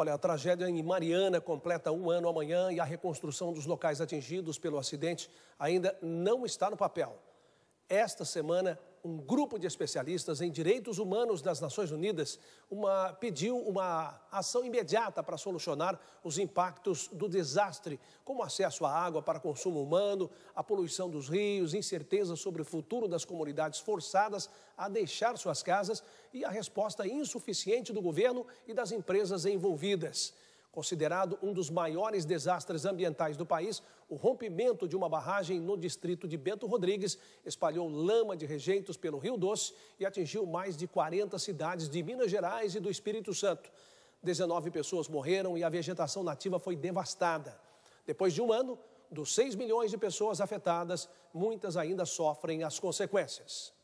Olha, a tragédia em Mariana completa um ano amanhã e a reconstrução dos locais atingidos pelo acidente ainda não está no papel. Esta semana, um grupo de especialistas em direitos humanos das Nações Unidas uma, pediu uma ação imediata para solucionar os impactos do desastre, como acesso à água para consumo humano, a poluição dos rios, incerteza sobre o futuro das comunidades forçadas a deixar suas casas e a resposta insuficiente do governo e das empresas envolvidas. Considerado um dos maiores desastres ambientais do país, o rompimento de uma barragem no distrito de Bento Rodrigues espalhou lama de rejeitos pelo Rio Doce e atingiu mais de 40 cidades de Minas Gerais e do Espírito Santo. 19 pessoas morreram e a vegetação nativa foi devastada. Depois de um ano, dos 6 milhões de pessoas afetadas, muitas ainda sofrem as consequências.